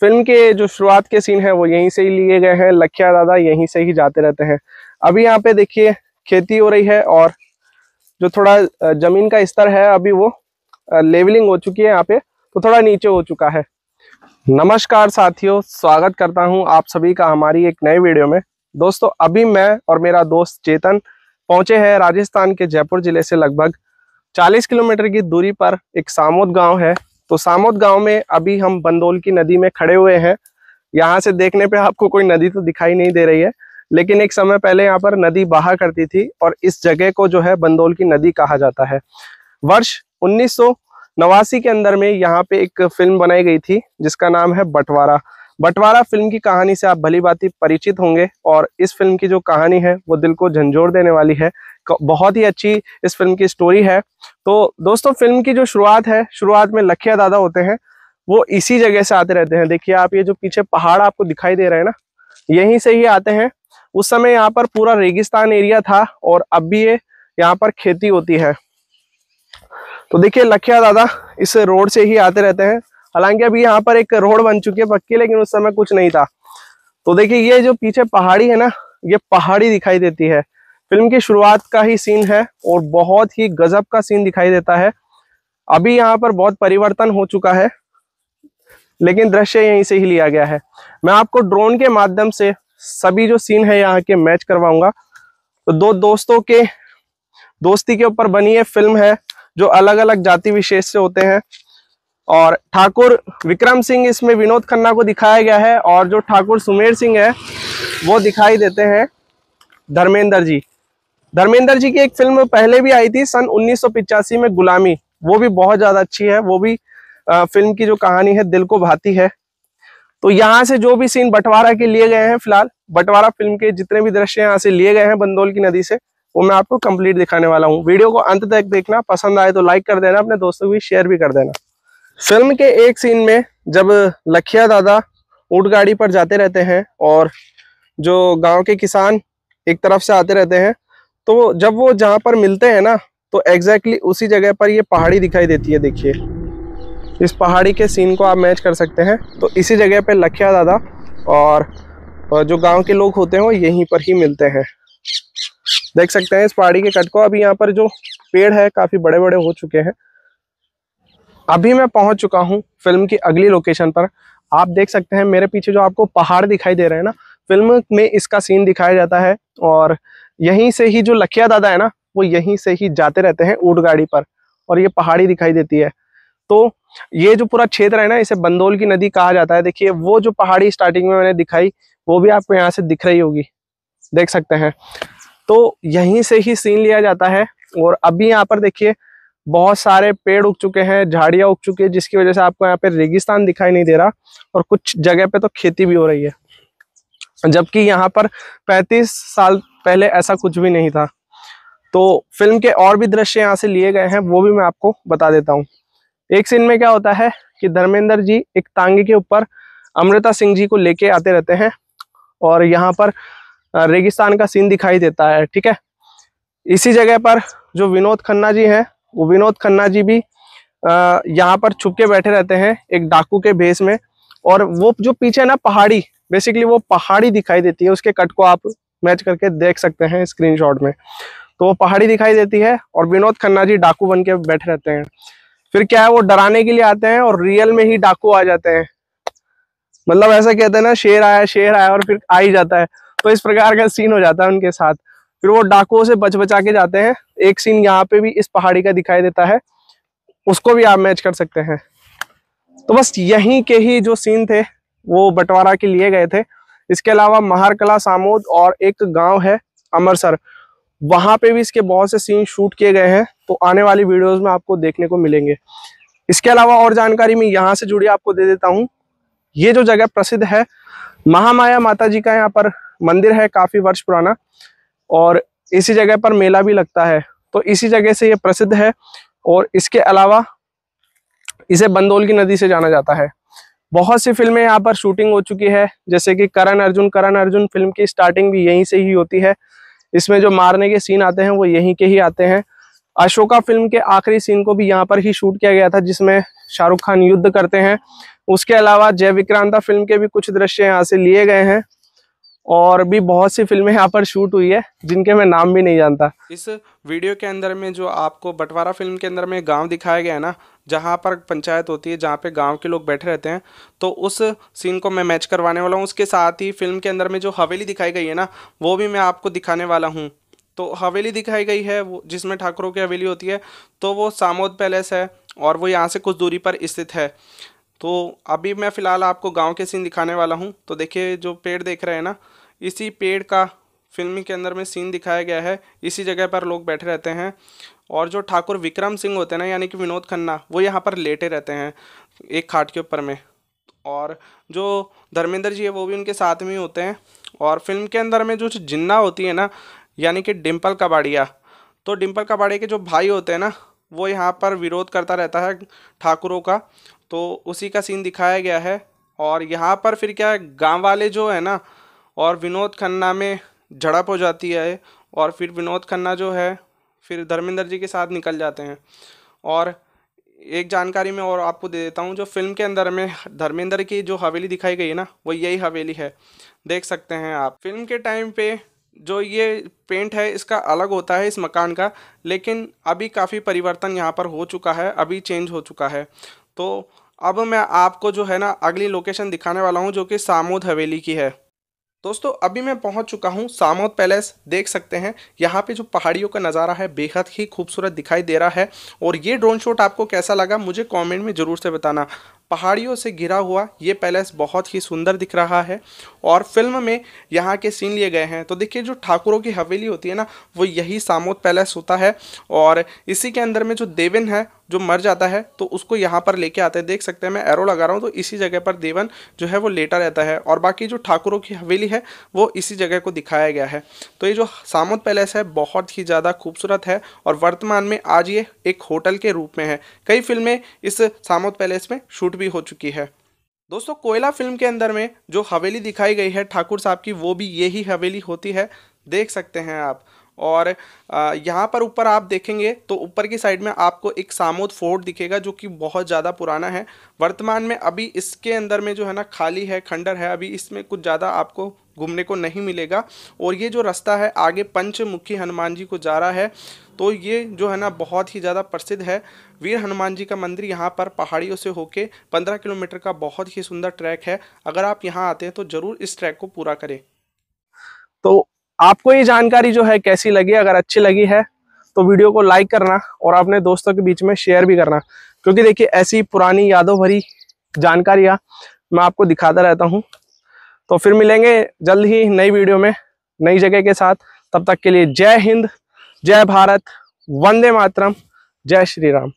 film के जो शुरुआत के सीन है वो यहीं से ही लिए गए हैं लखिया दादा यहीं से ही जाते रहते हैं अभी यहाँ पे देखिए खेती हो रही है और जो थोड़ा जमीन का स्तर है अभी वो लेवलिंग हो चुकी है यहाँ पे तो थोड़ा नीचे हो चुका है नमस्कार साथियों स्वागत करता हूँ आप सभी का हमारी एक नए वीडियो में दोस्तों अभी मैं और मेरा दोस्त चेतन पहुंचे हैं राजस्थान के जयपुर जिले से लगभग 40 किलोमीटर की दूरी पर एक सामोद गांव है तो सामोद गांव में अभी हम बंदोल की नदी में खड़े हुए हैं यहाँ से देखने पे आपको कोई नदी तो दिखाई नहीं दे रही है लेकिन एक समय पहले यहाँ पर नदी बहा करती थी और इस जगह को जो है बंदोल की नदी कहा जाता है वर्ष उन्नीस नवासी के अंदर में यहाँ पे एक फिल्म बनाई गई थी जिसका नाम है बंटवारा बंटवारा फिल्म की कहानी से आप भली बात परिचित होंगे और इस फिल्म की जो कहानी है वो दिल को झंझोर देने वाली है बहुत ही अच्छी इस फिल्म की स्टोरी है तो दोस्तों फिल्म की जो शुरुआत है शुरुआत में लखिया दादा होते हैं वो इसी जगह से आते रहते हैं देखिए आप ये जो पीछे पहाड़ आपको दिखाई दे रहे हैं ना यहीं से ही आते हैं उस समय यहाँ पर पूरा रेगिस्तान एरिया था और अब भी ये यहाँ पर खेती होती है तो देखिए लखिया दादा इस रोड से ही आते रहते हैं हालांकि अभी यहाँ पर एक रोड बन चुकी है पक्की लेकिन उस समय कुछ नहीं था तो देखिए ये जो पीछे पहाड़ी है ना ये पहाड़ी दिखाई देती है फिल्म की शुरुआत का ही सीन है और बहुत ही गजब का सीन दिखाई देता है अभी यहाँ पर बहुत परिवर्तन हो चुका है लेकिन दृश्य यहीं से ही लिया गया है मैं आपको ड्रोन के माध्यम से सभी जो सीन है यहाँ के मैच करवाऊंगा तो दो दोस्तों के दोस्ती के ऊपर बनी है फिल्म है जो अलग अलग जाति विशेष से होते हैं और ठाकुर विक्रम सिंह इसमें विनोद खन्ना को दिखाया गया है और जो ठाकुर सुमेर सिंह है वो दिखाई देते हैं धर्मेंद्र जी धर्मेंद्र जी की एक फिल्म पहले भी आई थी सन उन्नीस में गुलामी वो भी बहुत ज्यादा अच्छी है वो भी आ, फिल्म की जो कहानी है दिल को भाती है तो यहाँ से जो भी सीन बंटवारा के लिए गए हैं फिलहाल बंटवारा फिल्म के जितने भी दृश्य यहाँ से लिए गए हैं बंदोल की नदी से वो मैं आपको कंप्लीट दिखाने वाला हूँ वीडियो को अंत तक देखना पसंद आए तो लाइक कर देना अपने दोस्तों को भी शेयर भी कर देना फिल्म के एक सीन में जब लखिया दादा ऊट गाड़ी पर जाते रहते हैं और जो गांव के किसान एक तरफ से आते रहते हैं तो जब वो जहाँ पर मिलते हैं ना तो एग्जैक्टली exactly उसी जगह पर ये पहाड़ी दिखाई देती है देखिए इस पहाड़ी के सीन को आप मैच कर सकते हैं तो इसी जगह पर लखिया दादा और जो गांव के लोग होते हैं वो यहीं पर ही मिलते हैं देख सकते हैं इस पहाड़ी के कट को अभी यहाँ पर जो पेड़ है काफी बड़े बड़े हो चुके हैं अभी मैं पहुंच चुका हूँ फिल्म की अगली लोकेशन पर आप देख सकते हैं मेरे पीछे जो आपको पहाड़ दिखाई दे रहे हैं ना फिल्म में इसका सीन दिखाया जाता है और यहीं से ही जो लखिया दादा है ना वो यहीं से ही जाते रहते हैं ऊट गाड़ी पर और ये पहाड़ी दिखाई देती है तो ये जो पूरा क्षेत्र है ना इसे बंदोल की नदी कहा जाता है देखिए वो जो पहाड़ी स्टार्टिंग में मैंने दिखाई वो भी आपको यहाँ से दिख रही होगी देख सकते हैं तो यहीं से ही सीन लिया जाता है और अभी यहाँ पर देखिए बहुत सारे पेड़ उग चुके हैं झाड़ियाँ उग चुकी है जिसकी वजह से आपको यहाँ पे रेगिस्तान दिखाई नहीं दे रहा और कुछ जगह पे तो खेती भी हो रही है जबकि यहाँ पर 35 साल पहले ऐसा कुछ भी नहीं था तो फिल्म के और भी दृश्य यहाँ से लिए गए हैं वो भी मैं आपको बता देता हूँ एक सीन में क्या होता है कि धर्मेंद्र जी एक तांगे के ऊपर अमृता सिंह जी को लेके आते रहते हैं और यहाँ पर रेगिस्तान का सीन दिखाई देता है ठीक है इसी जगह पर जो विनोद खन्ना जी हैं वो विनोद खन्ना जी भी यहाँ पर छुप के बैठे रहते हैं एक डाकू के भेस में और वो जो पीछे ना पहाड़ी बेसिकली वो पहाड़ी दिखाई देती है उसके कट को आप मैच करके देख सकते हैं स्क्रीन में तो वो पहाड़ी दिखाई देती है और विनोद खन्ना जी डाकू बन के बैठे रहते हैं फिर क्या है वो डराने के लिए आते हैं और रियल में ही डाकू आ जाते हैं मतलब ऐसा कहते हैं ना शेर आया शेर आया और फिर आ ही जाता है तो इस प्रकार का सीन हो जाता है उनके साथ फिर वो डाकुओं से बच बचा के जाते हैं एक सीन यहाँ पे भी इस पहाड़ी का दिखाई देता है उसको भी आप मैच कर सकते हैं तो बस यहीं के ही जो सीन थे वो बंटवारा के लिए गए थे इसके अलावा महारकला सामोद और एक गांव है अमरसर वहां पे भी इसके बहुत से सीन शूट किए गए हैं तो आने वाली वीडियोस में आपको देखने को मिलेंगे इसके अलावा और जानकारी मैं यहाँ से जुड़ी आपको दे देता हूँ ये जो जगह प्रसिद्ध है महामाया माता जी का यहाँ पर मंदिर है काफी वर्ष पुराना और इसी जगह पर मेला भी लगता है तो इसी जगह से ये प्रसिद्ध है और इसके अलावा इसे बंदोल की नदी से जाना जाता है बहुत सी फिल्में यहाँ पर शूटिंग हो चुकी है जैसे कि करण अर्जुन करण अर्जुन फिल्म की स्टार्टिंग भी यहीं से ही होती है इसमें जो मारने के सीन आते हैं वो यहीं के ही आते हैं अशोका फिल्म के आखिरी सीन को भी यहाँ पर ही शूट किया गया था जिसमें शाहरुख खान युद्ध करते हैं उसके अलावा जय विक्रांता फिल्म के भी कुछ दृश्य यहाँ से लिए गए हैं और भी बहुत सी फिल्में यहाँ पर शूट हुई है जिनके मैं नाम भी नहीं जानता इस वीडियो के अंदर में जो आपको बंटवारा फिल्म के अंदर में गांव दिखाया गया है ना जहाँ पर पंचायत होती है जहाँ पे गांव के लोग बैठे रहते हैं तो उस सीन को मैं मैच करवाने वाला हूँ उसके साथ ही फिल्म के अंदर में जो हवेली दिखाई गई है ना वो भी मैं आपको दिखाने वाला हूँ तो हवेली दिखाई गई है वो जिसमें ठाकुरों की हवेली होती है तो वो सामोद पैलेस है और वो यहाँ से कुछ दूरी पर स्थित है तो अभी मैं फ़िलहाल आपको गांव के सीन दिखाने वाला हूं तो देखिए जो पेड़ देख रहे हैं ना इसी पेड़ का फिल्म के अंदर में सीन दिखाया गया है इसी जगह पर लोग बैठे रहते हैं और जो ठाकुर विक्रम सिंह होते हैं ना यानी कि विनोद खन्ना वो यहाँ पर लेटे रहते हैं एक खाट के ऊपर में और जो धर्मेंद्र जी है वो भी उनके साथ में ही होते हैं और फिल्म के अंदर में जो जिन्ना होती है ना यानी कि डिम्पल कबाड़िया तो डिम्पल कबाड़िया के जो भाई होते हैं ना वो यहाँ पर विरोध करता रहता है ठाकुरों का तो उसी का सीन दिखाया गया है और यहाँ पर फिर क्या है गाँव वाले जो है ना और विनोद खन्ना में झड़प हो जाती है और फिर विनोद खन्ना जो है फिर धर्मेंद्र जी के साथ निकल जाते हैं और एक जानकारी मैं और आपको दे देता हूँ जो फिल्म के अंदर में धर्मेंद्र की जो हवेली दिखाई गई है ना वो यही हवेली है देख सकते हैं आप फिल्म के टाइम पे जो ये पेंट है इसका अलग होता है इस मकान का लेकिन अभी काफ़ी परिवर्तन यहाँ पर हो चुका है अभी चेंज हो चुका है तो अब मैं आपको जो है ना अगली लोकेशन दिखाने वाला हूँ जो कि सामोद हवेली की है दोस्तों अभी मैं पहुंच चुका हूं सामोद पैलेस देख सकते हैं यहाँ पे जो पहाड़ियों का नज़ारा है बेहद ही खूबसूरत दिखाई दे रहा है और ये ड्रोन शॉट आपको कैसा लगा मुझे कमेंट में ज़रूर से बताना पहाड़ियों से घिरा हुआ ये पैलेस बहुत ही सुंदर दिख रहा है और फिल्म में यहाँ के सीन लिए गए हैं तो देखिए जो ठाकुरों की हवेली होती है ना वो यही सामोद पैलेस होता है और इसी के अंदर में जो देविन है जो मर जाता है तो उसको यहाँ पर लेके आते हैं देख सकते हैं मैं एरो लगा रहा हूँ तो इसी जगह पर देवन जो है वो लेटा रहता है और बाकी जो ठाकुरों की हवेली है वो इसी जगह को दिखाया गया है तो ये जो सामोद पैलेस है बहुत ही ज़्यादा खूबसूरत है और वर्तमान में आज ये एक होटल के रूप में है कई फिल्में इस सामोद पैलेस में शूट भी हो चुकी है दोस्तों कोयला फिल्म के अंदर में जो हवेली दिखाई गई है ठाकुर साहब की वो भी यही हवेली होती है देख सकते हैं आप और यहाँ पर ऊपर आप देखेंगे तो ऊपर की साइड में आपको एक सामोद फोर्ट दिखेगा जो कि बहुत ज़्यादा पुराना है वर्तमान में अभी इसके अंदर में जो है ना खाली है खंडर है अभी इसमें कुछ ज़्यादा आपको घूमने को नहीं मिलेगा और ये जो रास्ता है आगे पंचमुखी हनुमान जी को जा रहा है तो ये जो है ना बहुत ही ज़्यादा प्रसिद्ध है वीर हनुमान जी का मंदिर यहाँ पर पहाड़ियों से होके 15 किलोमीटर का बहुत ही सुंदर ट्रैक है अगर आप यहाँ आते हैं तो ज़रूर इस ट्रैक को पूरा करें तो आपको ये जानकारी जो है कैसी लगी अगर अच्छी लगी है तो वीडियो को लाइक करना और अपने दोस्तों के बीच में शेयर भी करना क्योंकि देखिए ऐसी पुरानी यादों भरी जानकारियाँ मैं आपको दिखाता रहता हूँ तो फिर मिलेंगे जल्द ही नई वीडियो में नई जगह के साथ तब तक के लिए जय हिंद जय भारत वंदे मातरम जय श्री राम